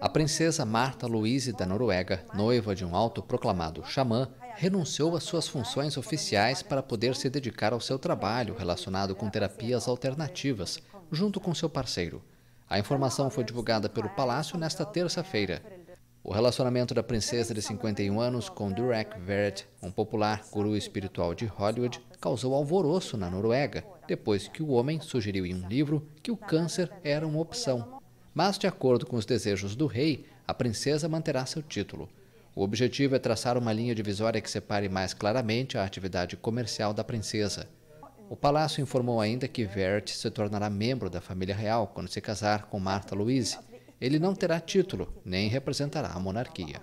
A princesa Marta Louise da Noruega, noiva de um autoproclamado xamã, renunciou às suas funções oficiais para poder se dedicar ao seu trabalho relacionado com terapias alternativas, junto com seu parceiro. A informação foi divulgada pelo palácio nesta terça-feira. O relacionamento da princesa de 51 anos com Durek Verrett, um popular guru espiritual de Hollywood, causou alvoroço na Noruega, depois que o homem sugeriu em um livro que o câncer era uma opção mas, de acordo com os desejos do rei, a princesa manterá seu título. O objetivo é traçar uma linha divisória que separe mais claramente a atividade comercial da princesa. O palácio informou ainda que Vert se tornará membro da família real quando se casar com Marta Louise. Ele não terá título, nem representará a monarquia.